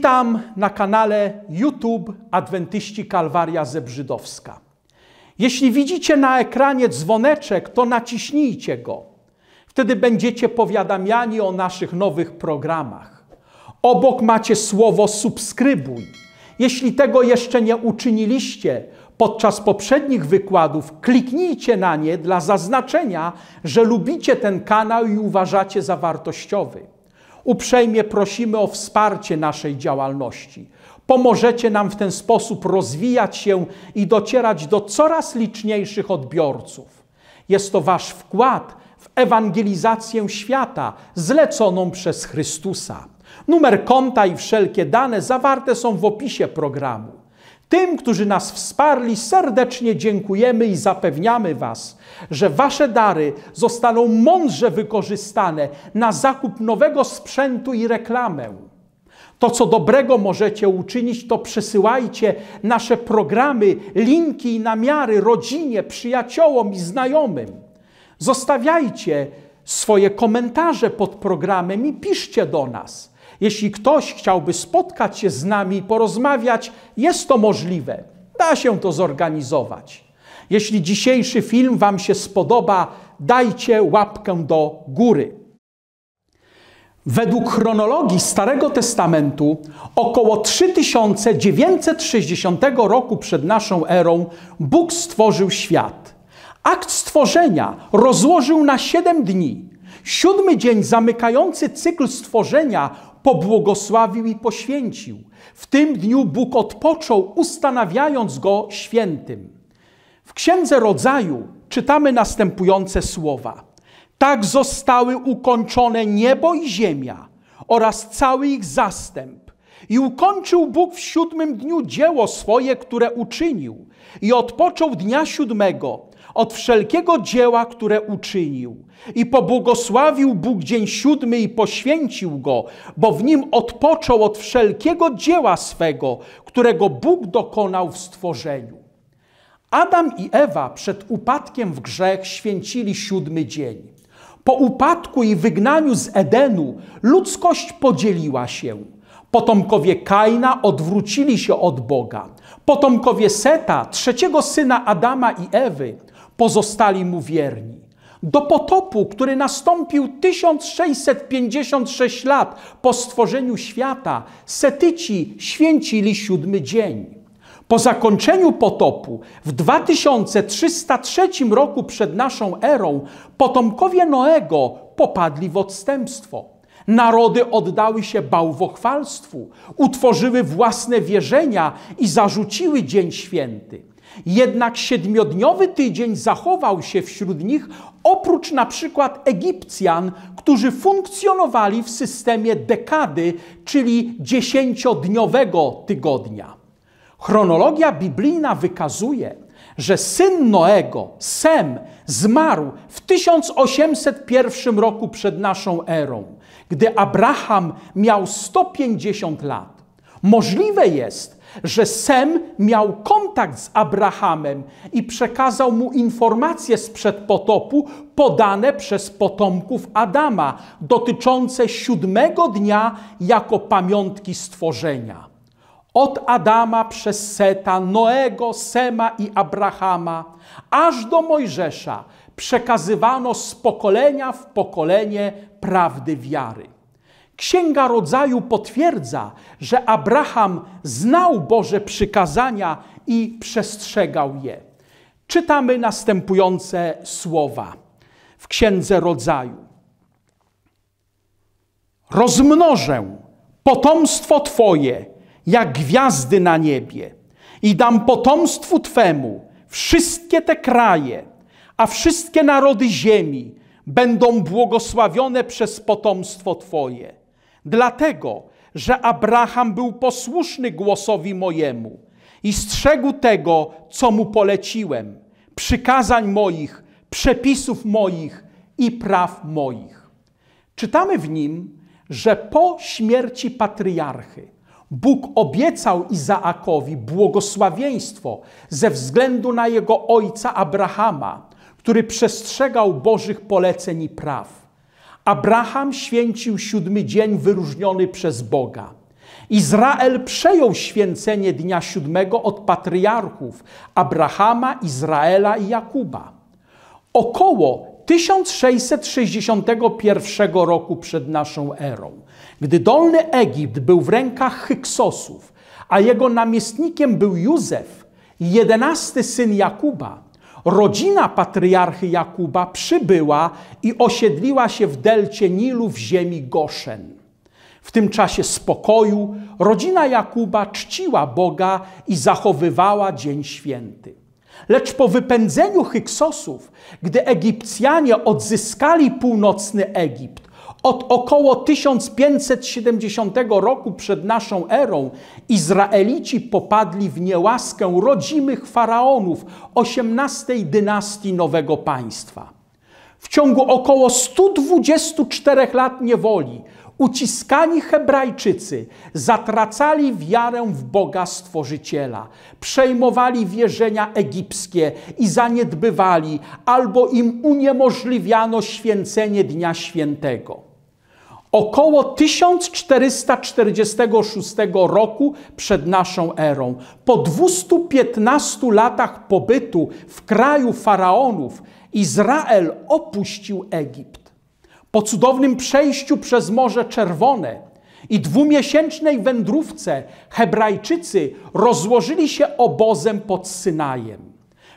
Witam na kanale YouTube Adwentyści Kalwaria Zebrzydowska. Jeśli widzicie na ekranie dzwoneczek, to naciśnijcie go. Wtedy będziecie powiadamiani o naszych nowych programach. Obok macie słowo subskrybuj. Jeśli tego jeszcze nie uczyniliście, podczas poprzednich wykładów kliknijcie na nie dla zaznaczenia, że lubicie ten kanał i uważacie za wartościowy. Uprzejmie prosimy o wsparcie naszej działalności. Pomożecie nam w ten sposób rozwijać się i docierać do coraz liczniejszych odbiorców. Jest to Wasz wkład w ewangelizację świata zleconą przez Chrystusa. Numer konta i wszelkie dane zawarte są w opisie programu. Tym, którzy nas wsparli, serdecznie dziękujemy i zapewniamy Was, że Wasze dary zostaną mądrze wykorzystane na zakup nowego sprzętu i reklamę. To, co dobrego możecie uczynić, to przesyłajcie nasze programy, linki i namiary rodzinie, przyjaciołom i znajomym. Zostawiajcie swoje komentarze pod programem i piszcie do nas. Jeśli ktoś chciałby spotkać się z nami i porozmawiać, jest to możliwe. Da się to zorganizować. Jeśli dzisiejszy film Wam się spodoba, dajcie łapkę do góry. Według chronologii Starego Testamentu około 3960 roku przed naszą erą Bóg stworzył świat. Akt stworzenia rozłożył na siedem dni. Siódmy dzień zamykający cykl stworzenia pobłogosławił i poświęcił. W tym dniu Bóg odpoczął, ustanawiając go świętym. W Księdze Rodzaju czytamy następujące słowa. Tak zostały ukończone niebo i ziemia oraz cały ich zastęp. I ukończył Bóg w siódmym dniu dzieło swoje, które uczynił. I odpoczął dnia siódmego od wszelkiego dzieła, które uczynił. I pobłogosławił Bóg dzień siódmy i poświęcił go, bo w nim odpoczął od wszelkiego dzieła swego, którego Bóg dokonał w stworzeniu. Adam i Ewa przed upadkiem w grzech święcili siódmy dzień. Po upadku i wygnaniu z Edenu ludzkość podzieliła się. Potomkowie Kaina odwrócili się od Boga. Potomkowie Seta, trzeciego syna Adama i Ewy, pozostali mu wierni. Do potopu, który nastąpił 1656 lat po stworzeniu świata, setyci święcili siódmy dzień. Po zakończeniu potopu w 2303 roku przed naszą erą potomkowie Noego popadli w odstępstwo. Narody oddały się bałwochwalstwu, utworzyły własne wierzenia i zarzuciły Dzień Święty. Jednak siedmiodniowy tydzień zachował się wśród nich, oprócz na przykład Egipcjan, którzy funkcjonowali w systemie dekady, czyli dziesięciodniowego tygodnia. Chronologia biblijna wykazuje, że syn Noego, Sem, zmarł w 1801 roku przed naszą erą, gdy Abraham miał 150 lat. Możliwe jest, że Sem miał kontakt z Abrahamem i przekazał mu informacje sprzed potopu podane przez potomków Adama dotyczące siódmego dnia jako pamiątki stworzenia. Od Adama przez Seta, Noego, Sema i Abrahama, aż do Mojżesza przekazywano z pokolenia w pokolenie prawdy wiary. Księga Rodzaju potwierdza, że Abraham znał Boże przykazania i przestrzegał je. Czytamy następujące słowa w Księdze Rodzaju. Rozmnożę potomstwo Twoje jak gwiazdy na niebie i dam potomstwu Twemu wszystkie te kraje, a wszystkie narody ziemi będą błogosławione przez potomstwo Twoje Dlatego, że Abraham był posłuszny głosowi mojemu i strzegł tego, co mu poleciłem, przykazań moich, przepisów moich i praw moich. Czytamy w nim, że po śmierci patriarchy Bóg obiecał Izaakowi błogosławieństwo ze względu na jego ojca Abrahama, który przestrzegał Bożych poleceń i praw. Abraham święcił siódmy dzień wyróżniony przez Boga. Izrael przejął święcenie dnia siódmego od patriarchów Abrahama, Izraela i Jakuba. Około 1661 roku przed naszą erą, gdy Dolny Egipt był w rękach Hyksosów, a jego namiestnikiem był Józef, jedenasty syn Jakuba, Rodzina patriarchy Jakuba przybyła i osiedliła się w delcie Nilu w ziemi Goszen. W tym czasie spokoju rodzina Jakuba czciła Boga i zachowywała Dzień Święty. Lecz po wypędzeniu Hyksosów, gdy Egipcjanie odzyskali północny Egipt, od około 1570 roku przed naszą erą Izraelici popadli w niełaskę rodzimych faraonów XVIII dynastii nowego państwa. W ciągu około 124 lat niewoli Uciskani Hebrajczycy zatracali wiarę w Boga Stworzyciela, przejmowali wierzenia egipskie i zaniedbywali, albo im uniemożliwiano święcenie Dnia Świętego. Około 1446 roku przed naszą erą, po 215 latach pobytu w kraju faraonów, Izrael opuścił Egipt. Po cudownym przejściu przez Morze Czerwone i dwumiesięcznej wędrówce Hebrajczycy rozłożyli się obozem pod Synajem.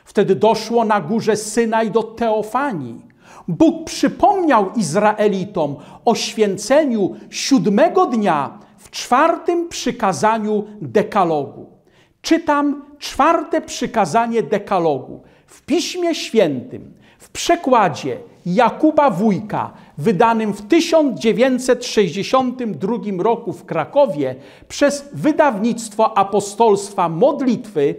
Wtedy doszło na górze Synaj do Teofanii Bóg przypomniał Izraelitom o święceniu siódmego dnia w czwartym przykazaniu dekalogu. Czytam czwarte przykazanie dekalogu w Piśmie Świętym, w przekładzie Jakuba Wójka, wydanym w 1962 roku w Krakowie przez wydawnictwo apostolstwa modlitwy,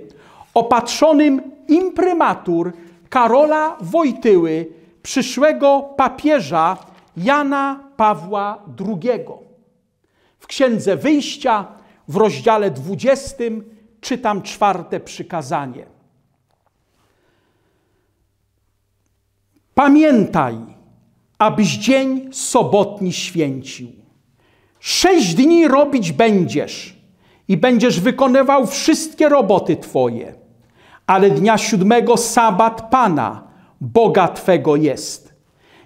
opatrzonym imprymatur Karola Wojtyły przyszłego papieża Jana Pawła II. W Księdze Wyjścia w rozdziale 20 czytam czwarte przykazanie. Pamiętaj, abyś dzień sobotni święcił. Sześć dni robić będziesz i będziesz wykonywał wszystkie roboty Twoje, ale dnia siódmego sabat Pana – Boga Twego jest.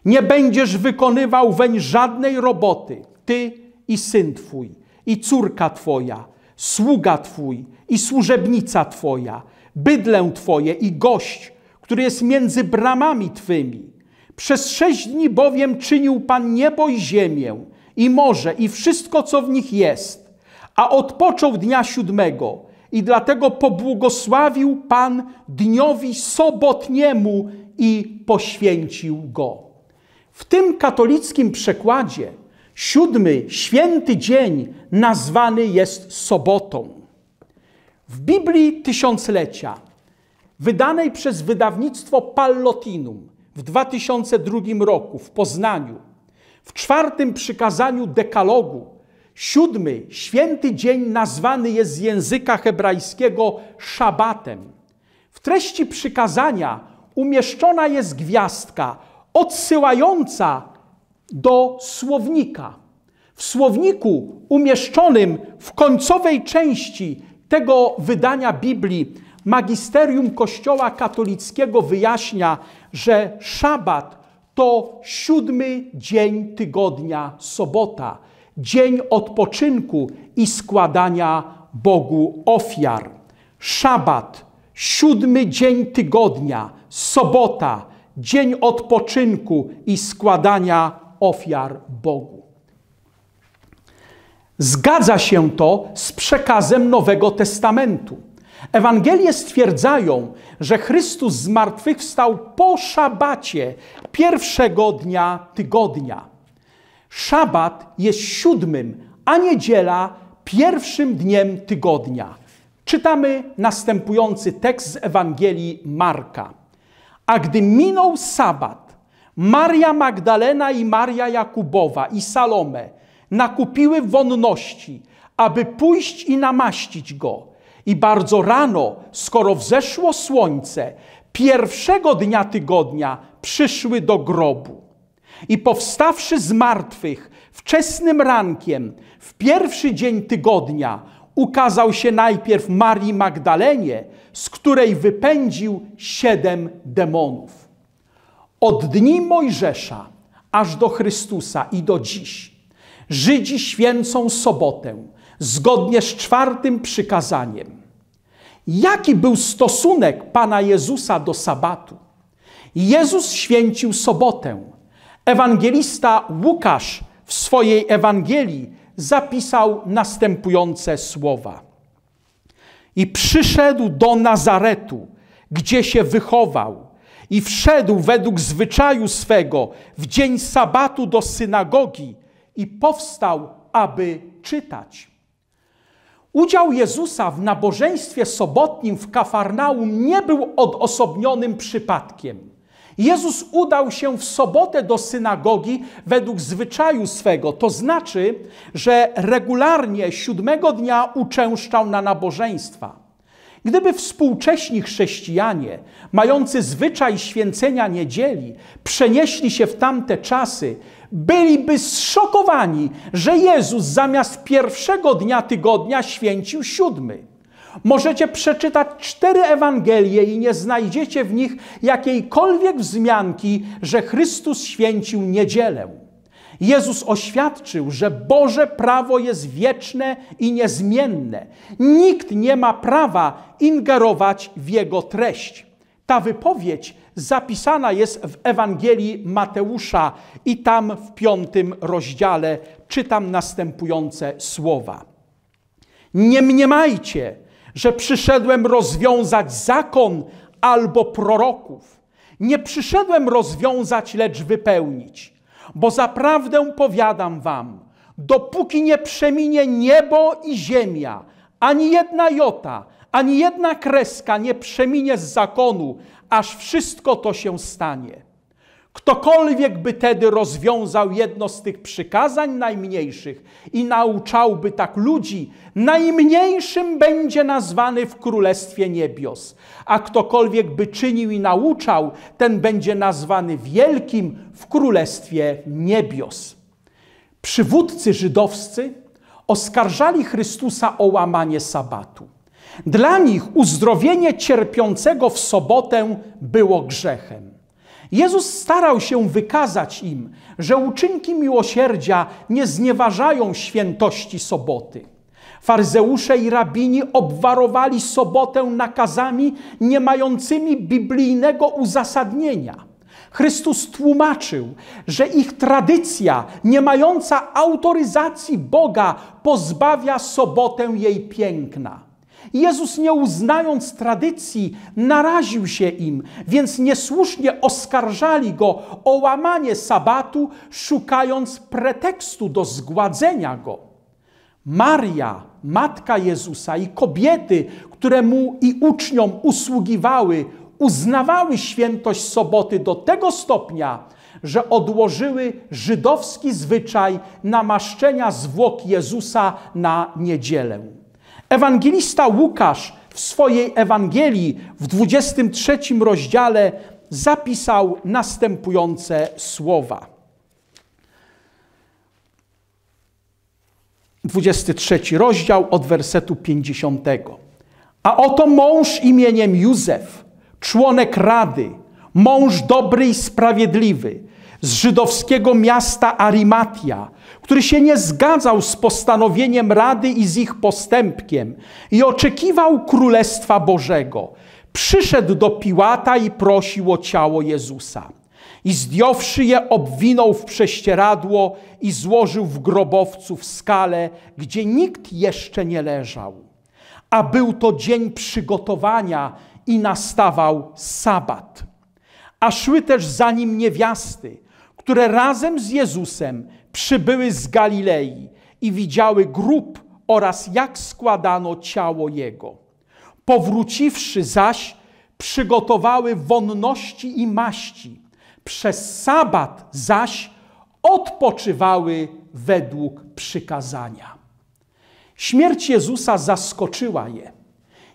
Nie będziesz wykonywał weń żadnej roboty, Ty i syn Twój, i córka Twoja, sługa Twój, i służebnica Twoja, bydlę Twoje i gość, który jest między bramami Twymi. Przez sześć dni bowiem czynił Pan niebo i ziemię, i morze, i wszystko, co w nich jest. A odpoczął dnia siódmego i dlatego pobłogosławił Pan dniowi sobotniemu i poświęcił go. W tym katolickim przekładzie siódmy święty dzień nazwany jest sobotą. W Biblii Tysiąclecia, wydanej przez wydawnictwo Pallotinum w 2002 roku w Poznaniu, w czwartym przykazaniu Dekalogu, siódmy święty dzień nazwany jest z języka hebrajskiego szabatem. W treści przykazania umieszczona jest gwiazdka odsyłająca do słownika. W słowniku umieszczonym w końcowej części tego wydania Biblii magisterium Kościoła katolickiego wyjaśnia, że szabat to siódmy dzień tygodnia, sobota, dzień odpoczynku i składania Bogu ofiar. Szabat, siódmy dzień tygodnia, sobota, dzień odpoczynku i składania ofiar Bogu. Zgadza się to z przekazem Nowego Testamentu. Ewangelie stwierdzają, że Chrystus zmartwychwstał po szabacie, pierwszego dnia tygodnia. Szabat jest siódmym, a niedziela pierwszym dniem tygodnia. Czytamy następujący tekst z Ewangelii Marka. A gdy minął sabat, Maria Magdalena i Maria Jakubowa i Salome nakupiły wonności, aby pójść i namaścić go. I bardzo rano, skoro wzeszło słońce, pierwszego dnia tygodnia przyszły do grobu. I powstawszy z martwych, wczesnym rankiem, w pierwszy dzień tygodnia, ukazał się najpierw Marii Magdalenie, z której wypędził siedem demonów. Od dni Mojżesza aż do Chrystusa i do dziś Żydzi święcą sobotę zgodnie z czwartym przykazaniem. Jaki był stosunek Pana Jezusa do sabatu? Jezus święcił sobotę. Ewangelista Łukasz w swojej Ewangelii zapisał następujące słowa – i przyszedł do Nazaretu, gdzie się wychował. I wszedł według zwyczaju swego w dzień sabatu do synagogi i powstał, aby czytać. Udział Jezusa w nabożeństwie sobotnim w Kafarnaum nie był odosobnionym przypadkiem. Jezus udał się w sobotę do synagogi według zwyczaju swego, to znaczy, że regularnie siódmego dnia uczęszczał na nabożeństwa. Gdyby współcześni chrześcijanie, mający zwyczaj święcenia niedzieli, przenieśli się w tamte czasy, byliby zszokowani, że Jezus zamiast pierwszego dnia tygodnia święcił siódmy. Możecie przeczytać cztery Ewangelie i nie znajdziecie w nich jakiejkolwiek wzmianki, że Chrystus święcił niedzielę. Jezus oświadczył, że Boże prawo jest wieczne i niezmienne. Nikt nie ma prawa ingerować w jego treść. Ta wypowiedź zapisana jest w Ewangelii Mateusza i tam w piątym rozdziale czytam następujące słowa. Nie mniemajcie, że przyszedłem rozwiązać zakon albo proroków. Nie przyszedłem rozwiązać, lecz wypełnić. Bo zaprawdę powiadam wam, dopóki nie przeminie niebo i ziemia, ani jedna jota, ani jedna kreska nie przeminie z zakonu, aż wszystko to się stanie. Ktokolwiek by tedy rozwiązał jedno z tych przykazań najmniejszych i nauczałby tak ludzi, najmniejszym będzie nazwany w Królestwie Niebios. A ktokolwiek by czynił i nauczał, ten będzie nazwany wielkim w Królestwie Niebios. Przywódcy żydowscy oskarżali Chrystusa o łamanie sabatu. Dla nich uzdrowienie cierpiącego w sobotę było grzechem. Jezus starał się wykazać im, że uczynki miłosierdzia nie znieważają świętości soboty. Faryzeusze i rabini obwarowali sobotę nakazami nie mającymi biblijnego uzasadnienia. Chrystus tłumaczył, że ich tradycja, nie mająca autoryzacji Boga, pozbawia sobotę jej piękna. Jezus, nie uznając tradycji, naraził się im, więc niesłusznie oskarżali go o łamanie sabatu, szukając pretekstu do zgładzenia go. Maria, matka Jezusa i kobiety, które mu i uczniom usługiwały, uznawały świętość soboty do tego stopnia, że odłożyły żydowski zwyczaj namaszczenia zwłok Jezusa na niedzielę. Ewangelista Łukasz w swojej Ewangelii w 23 rozdziale zapisał następujące słowa. 23 rozdział od wersetu 50. A oto mąż imieniem Józef, członek rady, mąż dobry i sprawiedliwy, z żydowskiego miasta Arimatia, który się nie zgadzał z postanowieniem Rady i z ich postępkiem i oczekiwał Królestwa Bożego, przyszedł do Piłata i prosił o ciało Jezusa. I zdjąwszy je, obwinął w prześcieradło i złożył w grobowcu w skale, gdzie nikt jeszcze nie leżał. A był to dzień przygotowania i nastawał sabat. A szły też za nim niewiasty, które razem z Jezusem przybyły z Galilei i widziały grób oraz jak składano ciało jego. Powróciwszy zaś, przygotowały wonności i maści. Przez sabat zaś odpoczywały według przykazania. Śmierć Jezusa zaskoczyła je.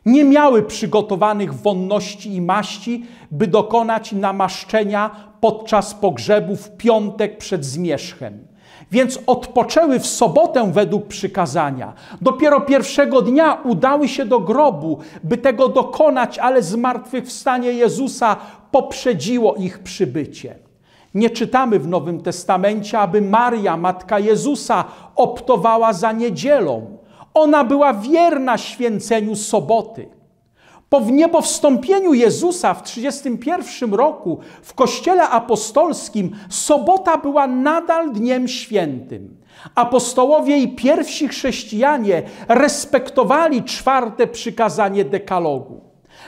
Nie miały przygotowanych wonności i maści, by dokonać namaszczenia podczas pogrzebu w piątek przed zmierzchem więc odpoczęły w sobotę według przykazania. Dopiero pierwszego dnia udały się do grobu, by tego dokonać, ale zmartwychwstanie Jezusa poprzedziło ich przybycie. Nie czytamy w Nowym Testamencie, aby Maria, matka Jezusa, optowała za niedzielą. Ona była wierna święceniu soboty. Po niebowstąpieniu Jezusa w 31 roku w Kościele Apostolskim sobota była nadal dniem świętym. Apostołowie i pierwsi chrześcijanie respektowali czwarte przykazanie dekalogu.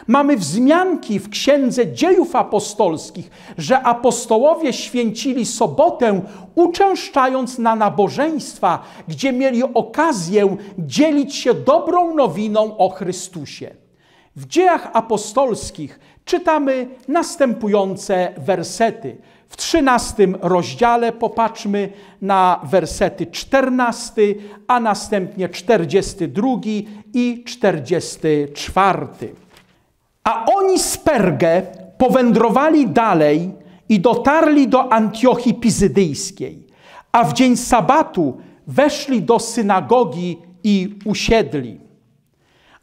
Mamy wzmianki w Księdze Dziejów Apostolskich, że apostołowie święcili sobotę, uczęszczając na nabożeństwa, gdzie mieli okazję dzielić się dobrą nowiną o Chrystusie. W dziejach apostolskich czytamy następujące wersety. W trzynastym rozdziale popatrzmy na wersety czternasty, a następnie czterdziesty drugi i czterdziesty czwarty. A oni z Pergę powędrowali dalej i dotarli do Antiochii Pizydyjskiej, a w dzień sabatu weszli do synagogi i usiedli.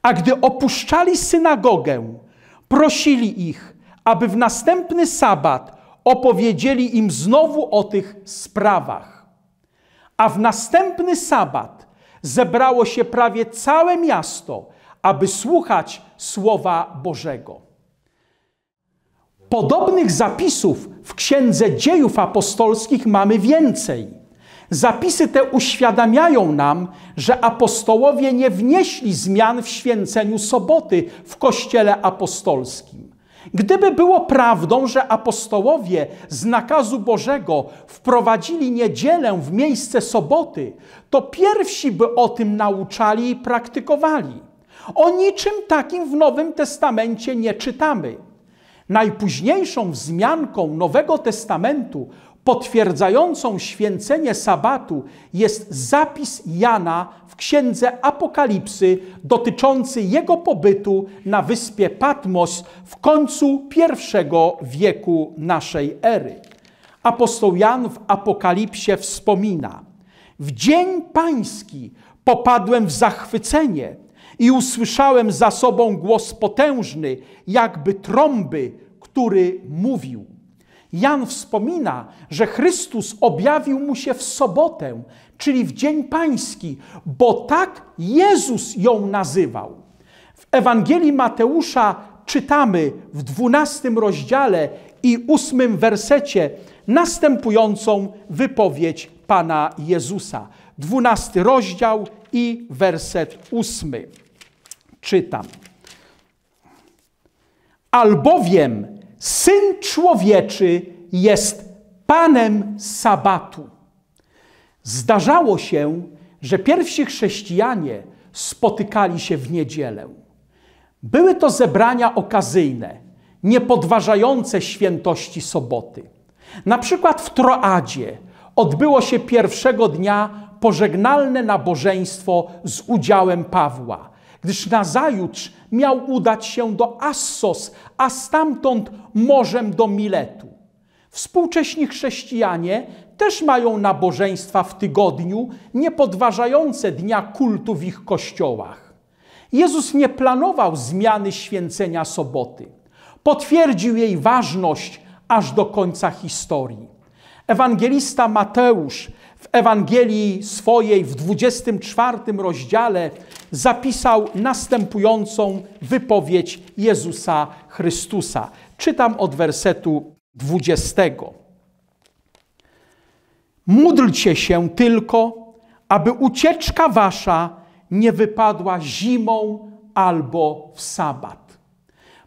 A gdy opuszczali synagogę, prosili ich, aby w następny sabat opowiedzieli im znowu o tych sprawach. A w następny sabat zebrało się prawie całe miasto, aby słuchać Słowa Bożego. Podobnych zapisów w Księdze Dziejów Apostolskich mamy więcej – Zapisy te uświadamiają nam, że apostołowie nie wnieśli zmian w święceniu soboty w Kościele Apostolskim. Gdyby było prawdą, że apostołowie z nakazu Bożego wprowadzili niedzielę w miejsce soboty, to pierwsi by o tym nauczali i praktykowali. O niczym takim w Nowym Testamencie nie czytamy. Najpóźniejszą wzmianką Nowego Testamentu potwierdzającą święcenie sabatu jest zapis Jana w księdze Apokalipsy dotyczący jego pobytu na wyspie Patmos w końcu pierwszego wieku naszej ery. Apostoł Jan w Apokalipsie wspomina: W dzień pański popadłem w zachwycenie i usłyszałem za sobą głos potężny, jakby trąby, który mówił: Jan wspomina, że Chrystus objawił mu się w sobotę, czyli w Dzień Pański, bo tak Jezus ją nazywał. W Ewangelii Mateusza czytamy w dwunastym rozdziale i ósmym wersecie następującą wypowiedź Pana Jezusa. Dwunasty rozdział i werset ósmy. Czytam. Albowiem Syn człowieczy jest panem sabatu. Zdarzało się, że pierwsi chrześcijanie spotykali się w niedzielę. Były to zebrania okazyjne, niepodważające świętości soboty. Na przykład w Troadzie odbyło się pierwszego dnia pożegnalne nabożeństwo z udziałem Pawła, gdyż nazajutrz miał udać się do Assos, a stamtąd morzem do Miletu. Współcześni chrześcijanie też mają nabożeństwa w tygodniu, niepodważające dnia kultu w ich kościołach. Jezus nie planował zmiany święcenia soboty. Potwierdził jej ważność aż do końca historii. Ewangelista Mateusz Ewangelii swojej w 24 rozdziale zapisał następującą wypowiedź Jezusa Chrystusa. Czytam od wersetu 20. Módlcie się tylko, aby ucieczka wasza nie wypadła zimą albo w sabat.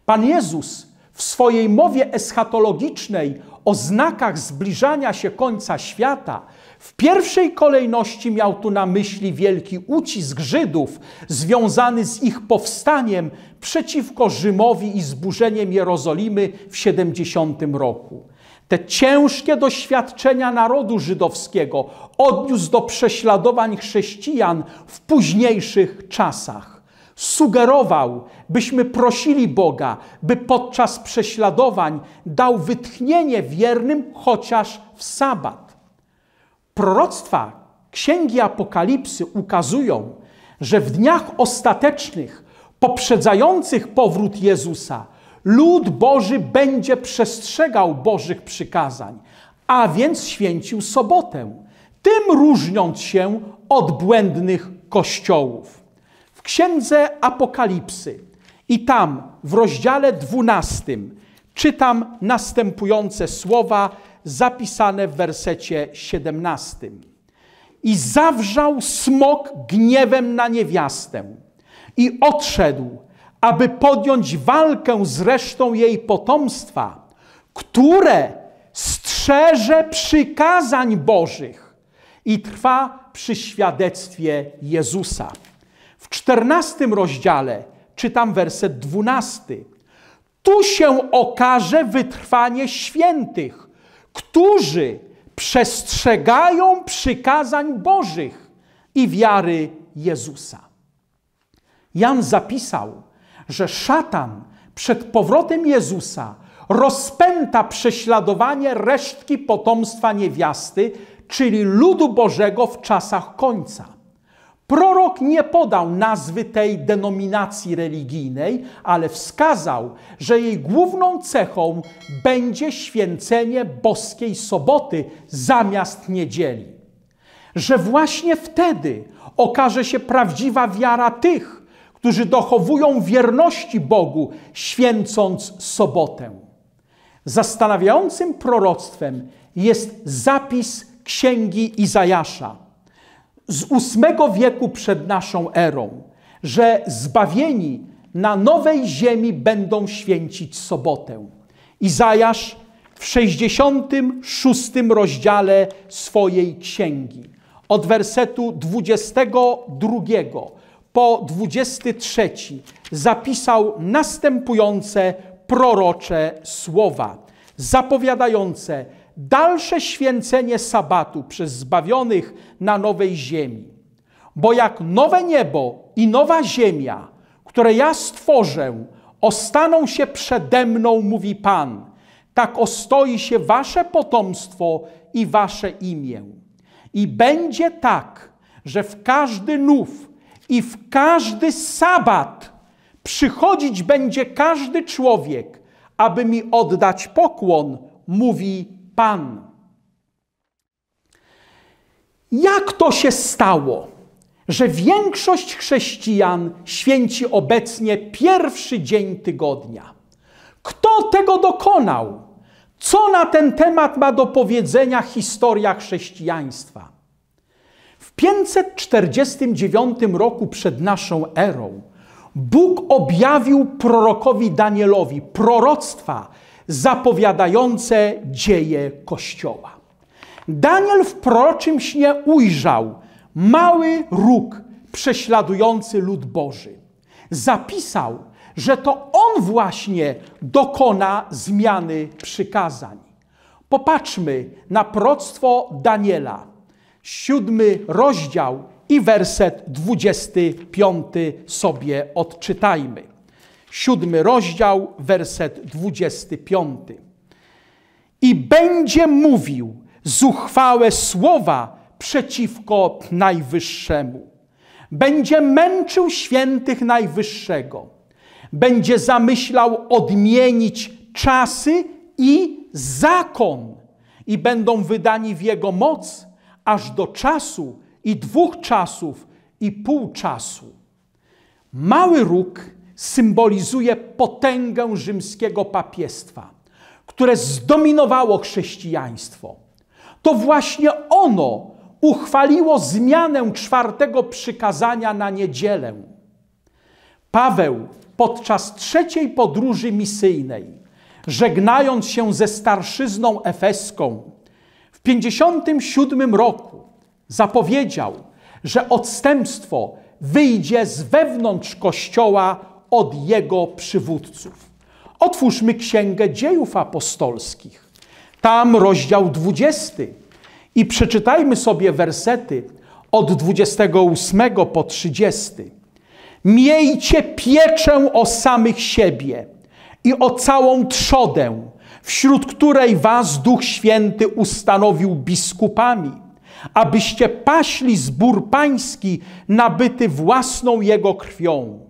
Pan Jezus w swojej mowie eschatologicznej o znakach zbliżania się końca świata w pierwszej kolejności miał tu na myśli wielki ucisk Żydów związany z ich powstaniem przeciwko Rzymowi i zburzeniem Jerozolimy w 70 roku. Te ciężkie doświadczenia narodu żydowskiego odniósł do prześladowań chrześcijan w późniejszych czasach. Sugerował, byśmy prosili Boga, by podczas prześladowań dał wytchnienie wiernym chociaż w sabat. Proroctwa Księgi Apokalipsy ukazują, że w dniach ostatecznych, poprzedzających powrót Jezusa, lud Boży będzie przestrzegał Bożych przykazań, a więc święcił sobotę, tym różniąc się od błędnych kościołów. W Księdze Apokalipsy i tam w rozdziale 12 czytam następujące słowa zapisane w wersecie 17. I zawrzał smok gniewem na niewiastę i odszedł, aby podjąć walkę z resztą jej potomstwa, które strzeże przykazań Bożych i trwa przy świadectwie Jezusa. W czternastym rozdziale czytam werset dwunasty. Tu się okaże wytrwanie świętych, którzy przestrzegają przykazań Bożych i wiary Jezusa. Jan zapisał, że szatan przed powrotem Jezusa rozpęta prześladowanie resztki potomstwa niewiasty, czyli ludu Bożego w czasach końca. Prorok nie podał nazwy tej denominacji religijnej, ale wskazał, że jej główną cechą będzie święcenie boskiej soboty zamiast niedzieli. Że właśnie wtedy okaże się prawdziwa wiara tych, którzy dochowują wierności Bogu, święcąc sobotę. Zastanawiającym proroctwem jest zapis księgi Izajasza z ósmego wieku przed naszą erą, że zbawieni na nowej ziemi będą święcić sobotę. Izajasz w 66 rozdziale swojej księgi, od wersetu 22 po 23 zapisał następujące prorocze słowa, zapowiadające dalsze święcenie Sabatu przez zbawionych na nowej ziemi. Bo jak nowe niebo i nowa ziemia, które ja stworzę, ostaną się przede mną, mówi Pan, tak ostoi się wasze potomstwo i wasze imię. I będzie tak, że w każdy nów i w każdy sabat przychodzić będzie każdy człowiek, aby mi oddać pokłon, mówi Pan. Jak to się stało, że większość chrześcijan święci obecnie pierwszy dzień tygodnia? Kto tego dokonał? Co na ten temat ma do powiedzenia historia chrześcijaństwa? W 549 roku przed naszą erą Bóg objawił prorokowi Danielowi proroctwa, zapowiadające dzieje Kościoła. Daniel w proroczym śnie ujrzał mały róg prześladujący lud Boży. Zapisał, że to on właśnie dokona zmiany przykazań. Popatrzmy na proctwo Daniela, siódmy rozdział i werset 25 sobie odczytajmy siódmy rozdział, werset dwudziesty piąty. I będzie mówił zuchwałe słowa przeciwko Najwyższemu. Będzie męczył świętych Najwyższego. Będzie zamyślał odmienić czasy i zakon. I będą wydani w jego moc aż do czasu i dwóch czasów i pół czasu. Mały róg symbolizuje potęgę rzymskiego papiestwa, które zdominowało chrześcijaństwo. To właśnie ono uchwaliło zmianę czwartego przykazania na niedzielę. Paweł podczas trzeciej podróży misyjnej, żegnając się ze starszyzną efeską, w 57 roku zapowiedział, że odstępstwo wyjdzie z wewnątrz kościoła od jego przywódców. Otwórzmy Księgę Dziejów Apostolskich, tam rozdział 20 i przeczytajmy sobie wersety od 28 po 30. Miejcie pieczę o samych siebie i o całą trzodę, wśród której was Duch Święty ustanowił biskupami, abyście paśli zbór pański nabyty własną jego krwią.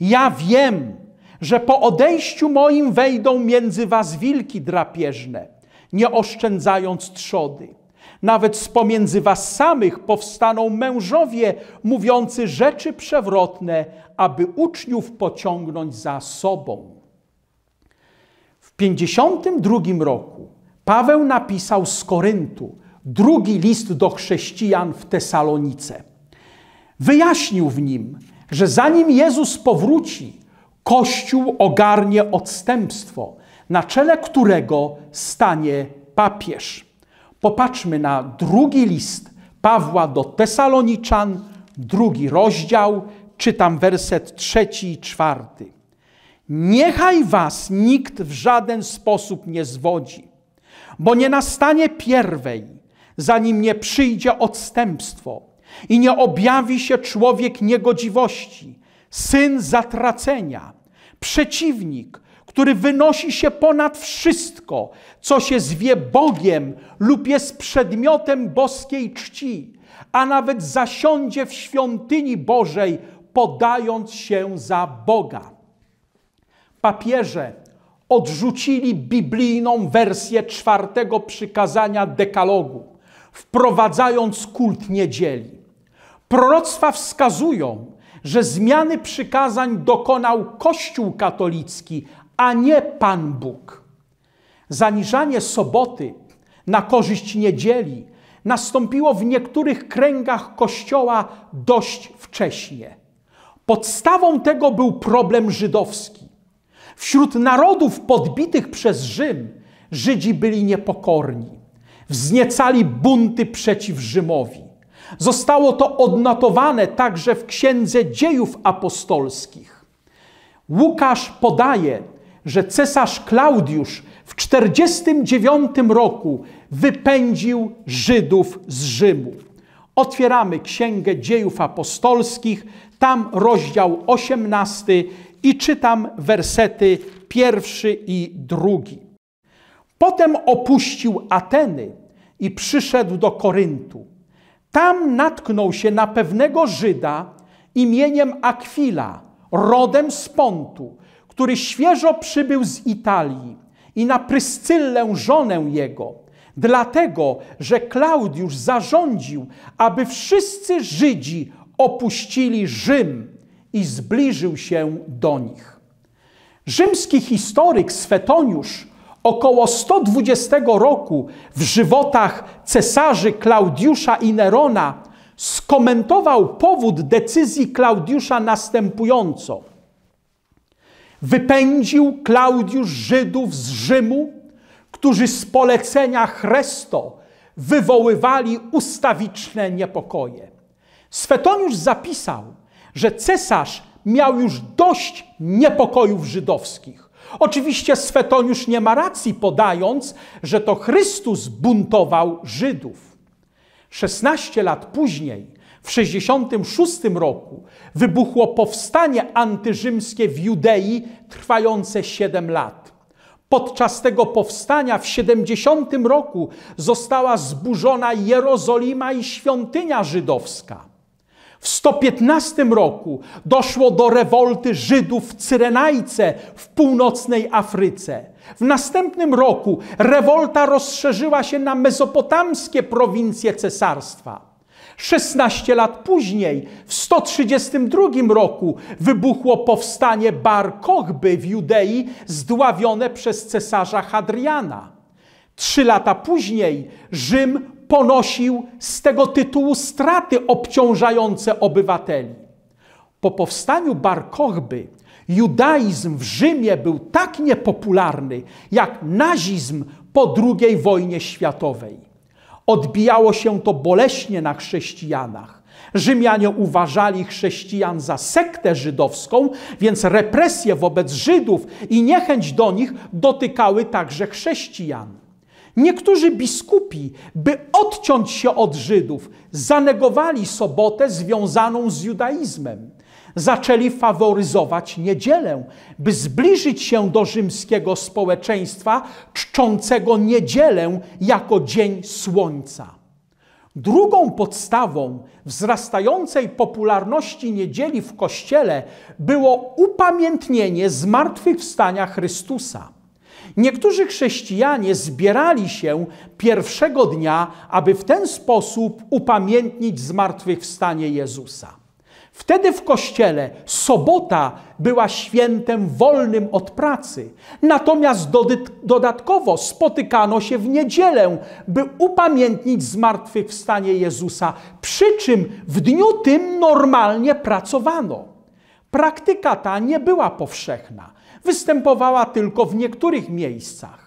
Ja wiem, że po odejściu moim wejdą między was wilki drapieżne, nie oszczędzając trzody. Nawet z pomiędzy was samych powstaną mężowie mówiący rzeczy przewrotne, aby uczniów pociągnąć za sobą. W 52 roku Paweł napisał z Koryntu drugi list do chrześcijan w Tesalonice. Wyjaśnił w nim, że zanim Jezus powróci, Kościół ogarnie odstępstwo, na czele którego stanie papież. Popatrzmy na drugi list Pawła do Tesaloniczan, drugi rozdział, czytam werset trzeci i czwarty. Niechaj was nikt w żaden sposób nie zwodzi, bo nie nastanie pierwej, zanim nie przyjdzie odstępstwo – i nie objawi się człowiek niegodziwości, syn zatracenia, przeciwnik, który wynosi się ponad wszystko, co się zwie Bogiem lub jest przedmiotem boskiej czci, a nawet zasiądzie w świątyni Bożej, podając się za Boga. Papieże odrzucili biblijną wersję czwartego przykazania dekalogu, wprowadzając kult niedzieli. Proroctwa wskazują, że zmiany przykazań dokonał Kościół katolicki, a nie Pan Bóg. Zaniżanie soboty na korzyść niedzieli nastąpiło w niektórych kręgach Kościoła dość wcześnie. Podstawą tego był problem żydowski. Wśród narodów podbitych przez Rzym Żydzi byli niepokorni, wzniecali bunty przeciw Rzymowi. Zostało to odnotowane także w Księdze Dziejów Apostolskich. Łukasz podaje, że cesarz Klaudiusz w 49 roku wypędził Żydów z Rzymu. Otwieramy Księgę Dziejów Apostolskich, tam rozdział 18 i czytam wersety pierwszy i drugi. Potem opuścił Ateny i przyszedł do Koryntu. Tam natknął się na pewnego Żyda imieniem Aquila, rodem z Pontu, który świeżo przybył z Italii i na Pryscyllę żonę jego, dlatego, że Klaudiusz zarządził, aby wszyscy Żydzi opuścili Rzym i zbliżył się do nich. Rzymski historyk Swetoniusz około 120 roku w żywotach cesarzy Klaudiusza i Nerona skomentował powód decyzji Klaudiusza następująco. Wypędził Klaudiusz Żydów z Rzymu, którzy z polecenia Chresto wywoływali ustawiczne niepokoje. Swetoniusz zapisał, że cesarz miał już dość niepokojów żydowskich Oczywiście Swetoniusz nie ma racji, podając, że to Chrystus buntował Żydów. 16 lat później, w 66 roku, wybuchło powstanie antyrzymskie w Judei, trwające 7 lat. Podczas tego powstania w 70 roku została zburzona Jerozolima i świątynia żydowska. W 115 roku doszło do rewolty Żydów w Cyrenajce w północnej Afryce. W następnym roku rewolta rozszerzyła się na mezopotamskie prowincje cesarstwa. 16 lat później, w 132 roku, wybuchło powstanie Bar Kochby w Judei, zdławione przez cesarza Hadriana. Trzy lata później Rzym ponosił z tego tytułu straty obciążające obywateli. Po powstaniu barkochby judaizm w Rzymie był tak niepopularny jak nazizm po II wojnie światowej. Odbijało się to boleśnie na chrześcijanach. Rzymianie uważali chrześcijan za sektę żydowską, więc represje wobec Żydów i niechęć do nich dotykały także chrześcijan. Niektórzy biskupi, by odciąć się od Żydów, zanegowali sobotę związaną z judaizmem. Zaczęli faworyzować niedzielę, by zbliżyć się do rzymskiego społeczeństwa czczącego niedzielę jako dzień słońca. Drugą podstawą wzrastającej popularności niedzieli w Kościele było upamiętnienie zmartwychwstania Chrystusa. Niektórzy chrześcijanie zbierali się pierwszego dnia, aby w ten sposób upamiętnić zmartwychwstanie Jezusa. Wtedy w kościele sobota była świętem wolnym od pracy, natomiast dodatkowo spotykano się w niedzielę, by upamiętnić zmartwychwstanie Jezusa, przy czym w dniu tym normalnie pracowano. Praktyka ta nie była powszechna występowała tylko w niektórych miejscach.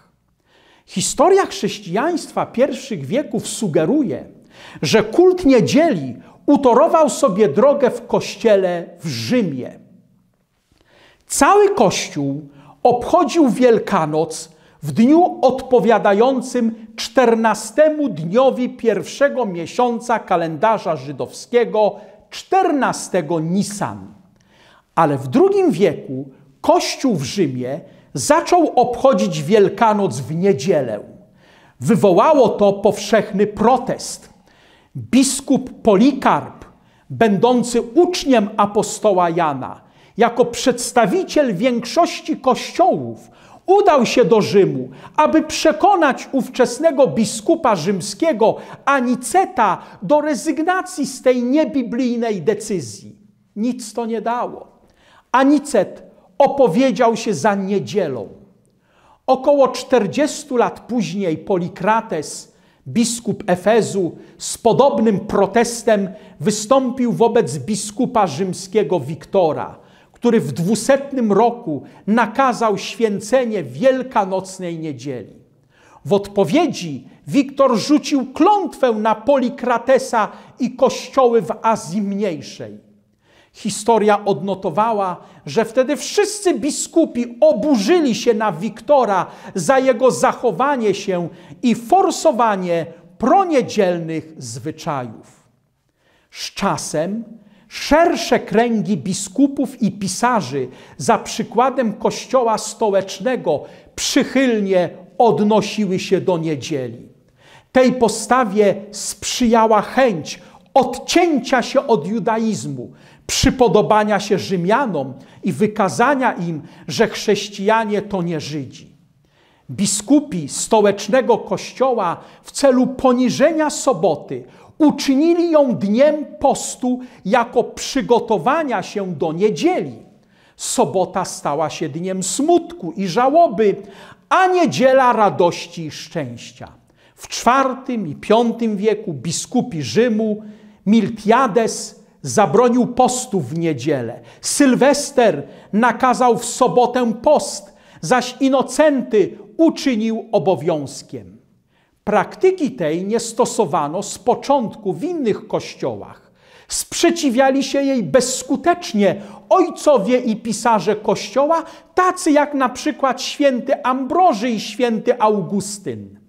Historia chrześcijaństwa pierwszych wieków sugeruje, że kult niedzieli utorował sobie drogę w kościele w Rzymie. Cały kościół obchodził Wielkanoc w dniu odpowiadającym czternastemu dniowi pierwszego miesiąca kalendarza żydowskiego, 14 Nisan. Ale w II wieku Kościół w Rzymie zaczął obchodzić Wielkanoc w niedzielę. Wywołało to powszechny protest. Biskup Polikarp, będący uczniem apostoła Jana, jako przedstawiciel większości kościołów, udał się do Rzymu, aby przekonać ówczesnego biskupa rzymskiego Aniceta do rezygnacji z tej niebiblijnej decyzji. Nic to nie dało. Anicet opowiedział się za niedzielą. Około 40 lat później Polikrates, biskup Efezu, z podobnym protestem wystąpił wobec biskupa rzymskiego Wiktora, który w 200 roku nakazał święcenie wielkanocnej niedzieli. W odpowiedzi Wiktor rzucił klątwę na Polikratesa i kościoły w Azji Mniejszej Historia odnotowała, że wtedy wszyscy biskupi oburzyli się na Wiktora za jego zachowanie się i forsowanie proniedzielnych zwyczajów. Z czasem szersze kręgi biskupów i pisarzy za przykładem kościoła stołecznego przychylnie odnosiły się do niedzieli. Tej postawie sprzyjała chęć odcięcia się od judaizmu, przypodobania się Rzymianom i wykazania im, że chrześcijanie to nie Żydzi. Biskupi stołecznego kościoła w celu poniżenia soboty uczynili ją dniem postu jako przygotowania się do niedzieli. Sobota stała się dniem smutku i żałoby, a niedziela radości i szczęścia. W IV i V wieku biskupi Rzymu Miltiades zabronił postu w niedzielę. Sylwester nakazał w sobotę post, zaś inocenty uczynił obowiązkiem. Praktyki tej nie stosowano z początku w innych kościołach. Sprzeciwiali się jej bezskutecznie ojcowie i pisarze kościoła, tacy jak na przykład święty Ambroży i święty Augustyn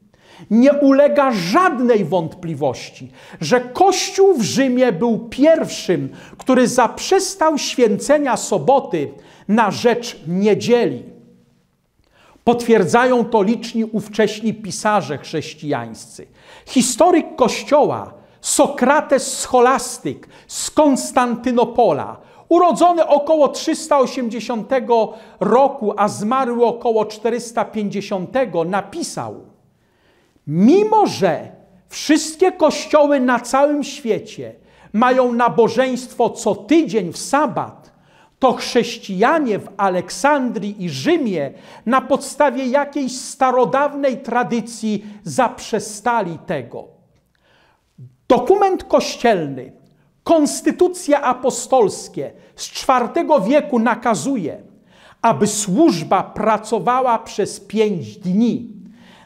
nie ulega żadnej wątpliwości, że Kościół w Rzymie był pierwszym, który zaprzestał święcenia soboty na rzecz niedzieli. Potwierdzają to liczni ówcześni pisarze chrześcijańscy. Historyk Kościoła Sokrates Scholastyk z Konstantynopola, urodzony około 380 roku, a zmarły około 450, napisał – Mimo, że wszystkie kościoły na całym świecie mają nabożeństwo co tydzień w sabat, to chrześcijanie w Aleksandrii i Rzymie na podstawie jakiejś starodawnej tradycji zaprzestali tego. Dokument kościelny, konstytucje apostolskie z IV wieku nakazuje, aby służba pracowała przez pięć dni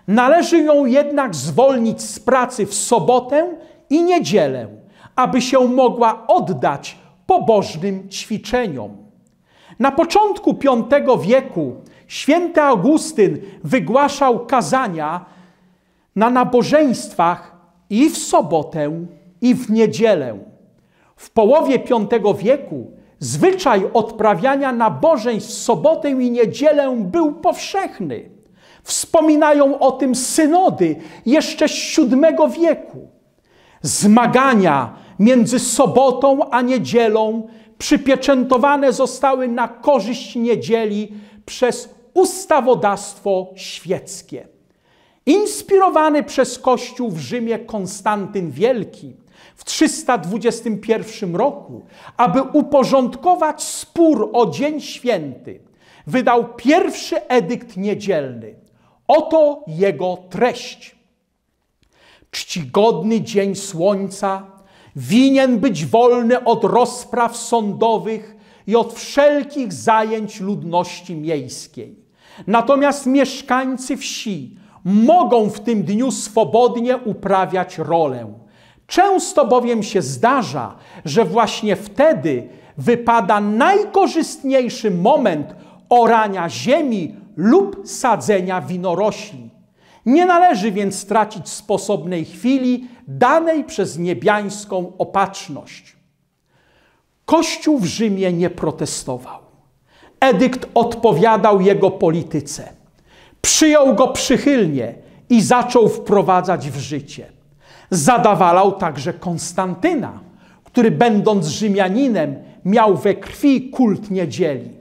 Należy ją jednak zwolnić z pracy w sobotę i niedzielę, aby się mogła oddać pobożnym ćwiczeniom. Na początku V wieku święty Augustyn wygłaszał kazania na nabożeństwach i w sobotę, i w niedzielę. W połowie V wieku zwyczaj odprawiania nabożeństw w sobotę i niedzielę był powszechny. Wspominają o tym synody jeszcze z VII wieku. Zmagania między sobotą a niedzielą przypieczętowane zostały na korzyść niedzieli przez ustawodawstwo świeckie. Inspirowany przez Kościół w Rzymie Konstantyn Wielki w 321 roku, aby uporządkować spór o Dzień Święty, wydał pierwszy edykt niedzielny – Oto jego treść. Czcigodny dzień słońca winien być wolny od rozpraw sądowych i od wszelkich zajęć ludności miejskiej. Natomiast mieszkańcy wsi mogą w tym dniu swobodnie uprawiać rolę. Często bowiem się zdarza, że właśnie wtedy wypada najkorzystniejszy moment orania ziemi lub sadzenia winorośli. Nie należy więc stracić sposobnej chwili danej przez niebiańską opatrzność. Kościół w Rzymie nie protestował. Edykt odpowiadał jego polityce. Przyjął go przychylnie i zaczął wprowadzać w życie. Zadawalał także Konstantyna, który będąc Rzymianinem miał we krwi kult niedzieli.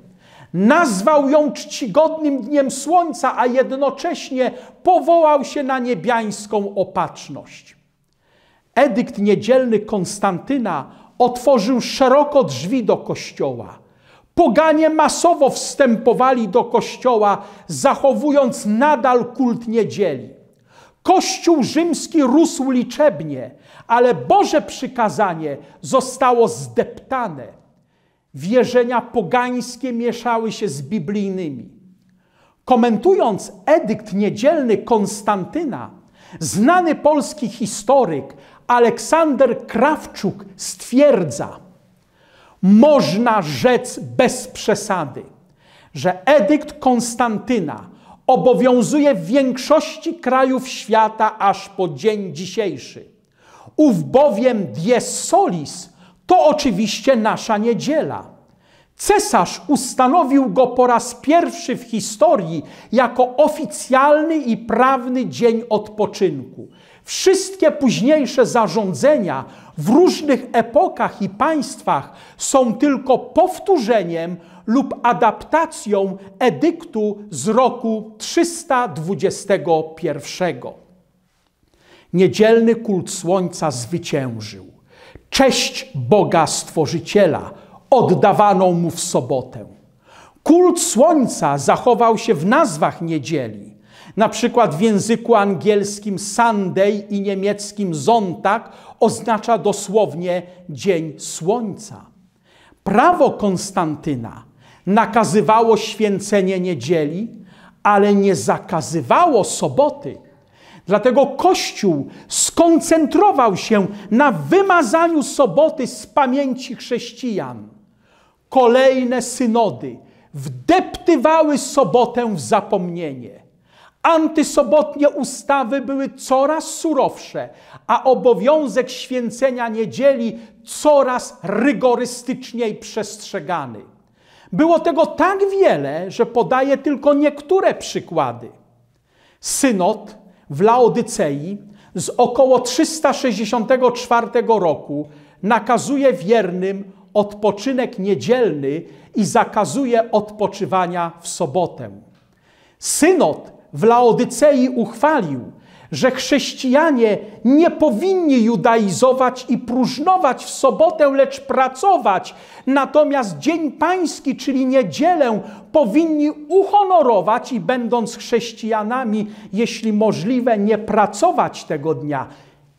Nazwał ją czcigodnym dniem słońca, a jednocześnie powołał się na niebiańską opatrzność. Edykt niedzielny Konstantyna otworzył szeroko drzwi do kościoła. Poganie masowo wstępowali do kościoła, zachowując nadal kult niedzieli. Kościół rzymski rósł liczebnie, ale Boże przykazanie zostało zdeptane wierzenia pogańskie mieszały się z biblijnymi. Komentując edykt niedzielny Konstantyna, znany polski historyk Aleksander Krawczuk stwierdza, można rzec bez przesady, że edykt Konstantyna obowiązuje w większości krajów świata aż po dzień dzisiejszy. Ów bowiem dies solis to oczywiście nasza niedziela. Cesarz ustanowił go po raz pierwszy w historii jako oficjalny i prawny dzień odpoczynku. Wszystkie późniejsze zarządzenia w różnych epokach i państwach są tylko powtórzeniem lub adaptacją edyktu z roku 321. Niedzielny kult słońca zwyciężył. Cześć Boga Stworzyciela oddawano mu w sobotę. Kult słońca zachował się w nazwach niedzieli. Na przykład w języku angielskim Sunday i niemieckim Sonntag oznacza dosłownie dzień słońca. Prawo Konstantyna nakazywało święcenie niedzieli, ale nie zakazywało soboty. Dlatego Kościół skoncentrował się na wymazaniu soboty z pamięci chrześcijan. Kolejne synody wdeptywały sobotę w zapomnienie. Antysobotnie ustawy były coraz surowsze, a obowiązek święcenia niedzieli coraz rygorystyczniej przestrzegany. Było tego tak wiele, że podaję tylko niektóre przykłady. Synod w Laodycei z około 364 roku nakazuje wiernym odpoczynek niedzielny i zakazuje odpoczywania w sobotę. Synod w Laodycei uchwalił, że chrześcijanie nie powinni judaizować i próżnować w sobotę, lecz pracować. Natomiast Dzień Pański, czyli niedzielę, powinni uhonorować i będąc chrześcijanami, jeśli możliwe, nie pracować tego dnia.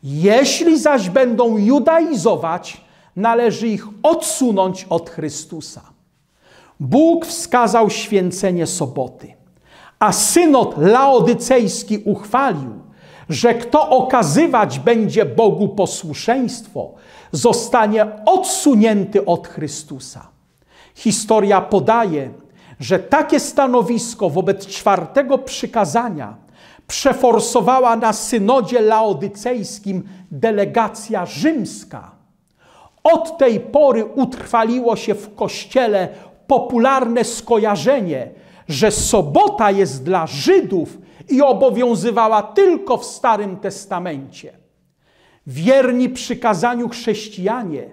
Jeśli zaś będą judaizować, należy ich odsunąć od Chrystusa. Bóg wskazał święcenie soboty, a synod laodycejski uchwalił, że kto okazywać będzie Bogu posłuszeństwo, zostanie odsunięty od Chrystusa. Historia podaje, że takie stanowisko wobec czwartego przykazania przeforsowała na synodzie laodycejskim delegacja rzymska. Od tej pory utrwaliło się w kościele popularne skojarzenie, że sobota jest dla Żydów i obowiązywała tylko w Starym Testamencie. Wierni przykazaniu chrześcijanie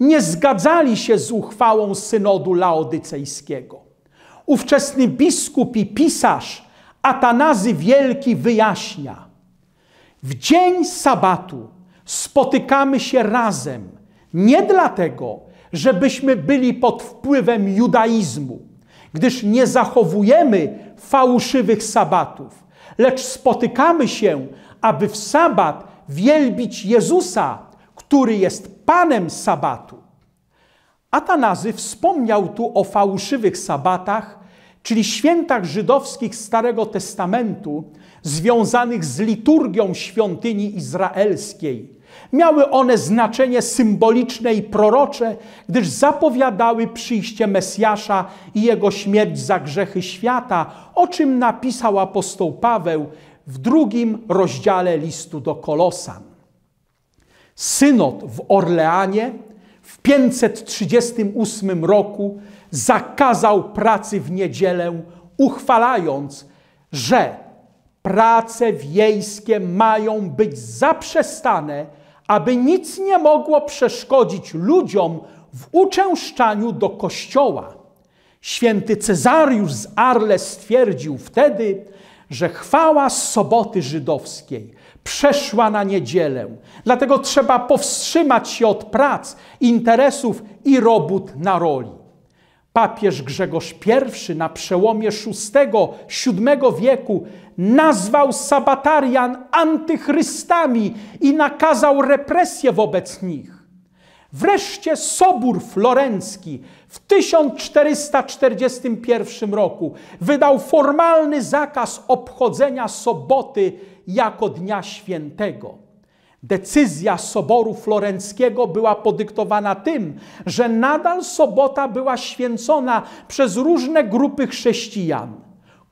nie zgadzali się z uchwałą synodu laodycejskiego. Ówczesny biskup i pisarz Atanazy Wielki wyjaśnia: W dzień sabatu spotykamy się razem nie dlatego, żebyśmy byli pod wpływem judaizmu, gdyż nie zachowujemy fałszywych sabatów, lecz spotykamy się, aby w sabat wielbić Jezusa, który jest Panem sabatu. Atanazy wspomniał tu o fałszywych sabatach, czyli świętach żydowskich Starego Testamentu, związanych z liturgią świątyni izraelskiej – Miały one znaczenie symboliczne i prorocze, gdyż zapowiadały przyjście Mesjasza i jego śmierć za grzechy świata, o czym napisał apostoł Paweł w drugim rozdziale listu do Kolosan. Synod w Orleanie w 538 roku zakazał pracy w niedzielę, uchwalając, że prace wiejskie mają być zaprzestane aby nic nie mogło przeszkodzić ludziom w uczęszczaniu do kościoła. Święty Cezariusz z Arle stwierdził wtedy, że chwała z soboty żydowskiej przeszła na niedzielę. Dlatego trzeba powstrzymać się od prac, interesów i robót na roli. Papież Grzegorz I na przełomie VI-VII wieku nazwał sabatarian antychrystami i nakazał represje wobec nich. Wreszcie Sobór Florencki w 1441 roku wydał formalny zakaz obchodzenia soboty jako dnia świętego. Decyzja Soboru Florenckiego była podyktowana tym, że nadal sobota była święcona przez różne grupy chrześcijan.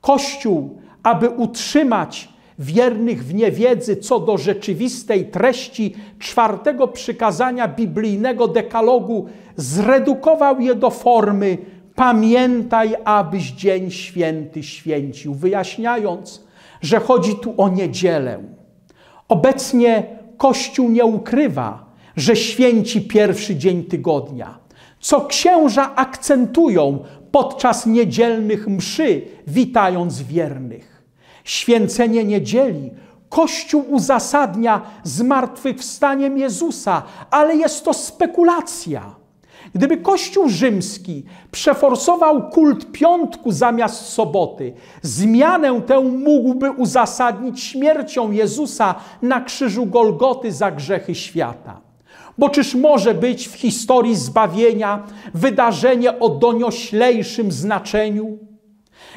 Kościół aby utrzymać wiernych w niewiedzy co do rzeczywistej treści czwartego przykazania biblijnego dekalogu, zredukował je do formy pamiętaj, abyś dzień święty święcił, wyjaśniając, że chodzi tu o niedzielę. Obecnie Kościół nie ukrywa, że święci pierwszy dzień tygodnia, co księża akcentują podczas niedzielnych mszy, witając wiernych. Święcenie niedzieli. Kościół uzasadnia zmartwychwstaniem Jezusa, ale jest to spekulacja. Gdyby Kościół rzymski przeforsował kult piątku zamiast soboty, zmianę tę mógłby uzasadnić śmiercią Jezusa na krzyżu Golgoty za grzechy świata. Bo czyż może być w historii zbawienia wydarzenie o donioślejszym znaczeniu?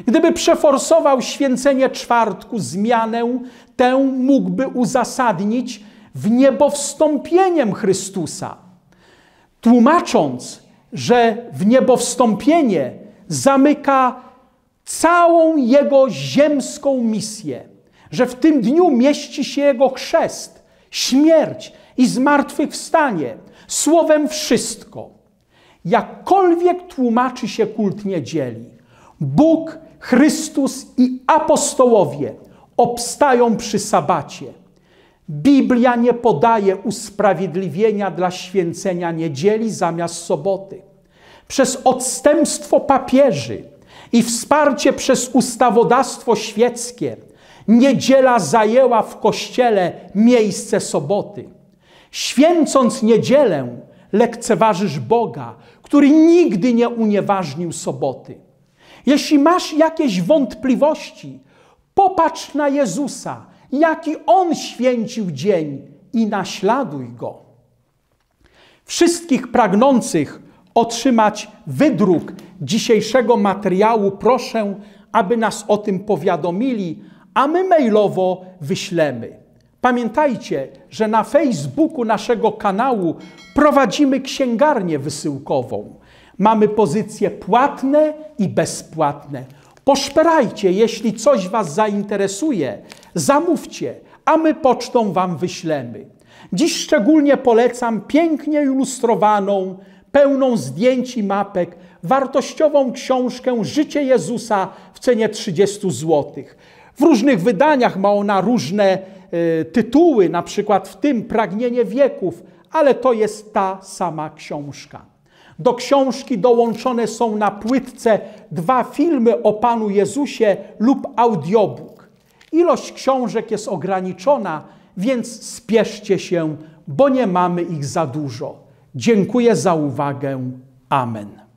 Gdyby przeforsował święcenie czwartku, zmianę tę mógłby uzasadnić w niebo wstąpieniem Chrystusa, tłumacząc, że w niebo wstąpienie zamyka całą jego ziemską misję, że w tym dniu mieści się jego chrzest, śmierć i zmartwychwstanie, słowem wszystko. Jakkolwiek tłumaczy się kult niedzieli, Bóg, Chrystus i apostołowie obstają przy sabacie. Biblia nie podaje usprawiedliwienia dla święcenia niedzieli zamiast soboty. Przez odstępstwo papieży i wsparcie przez ustawodawstwo świeckie niedziela zajęła w kościele miejsce soboty. Święcąc niedzielę, lekceważysz Boga, który nigdy nie unieważnił soboty. Jeśli masz jakieś wątpliwości, popatrz na Jezusa, jaki On święcił dzień i naśladuj Go. Wszystkich pragnących otrzymać wydruk dzisiejszego materiału proszę, aby nas o tym powiadomili, a my mailowo wyślemy. Pamiętajcie, że na Facebooku naszego kanału prowadzimy księgarnię wysyłkową. Mamy pozycje płatne i bezpłatne. Poszperajcie, jeśli coś Was zainteresuje, zamówcie, a my pocztą Wam wyślemy. Dziś szczególnie polecam pięknie ilustrowaną, pełną zdjęć i mapek, wartościową książkę Życie Jezusa w cenie 30 zł. W różnych wydaniach ma ona różne y, tytuły, na przykład w tym Pragnienie wieków, ale to jest ta sama książka. Do książki dołączone są na płytce dwa filmy o Panu Jezusie lub audiobook. Ilość książek jest ograniczona, więc spieszcie się, bo nie mamy ich za dużo. Dziękuję za uwagę. Amen.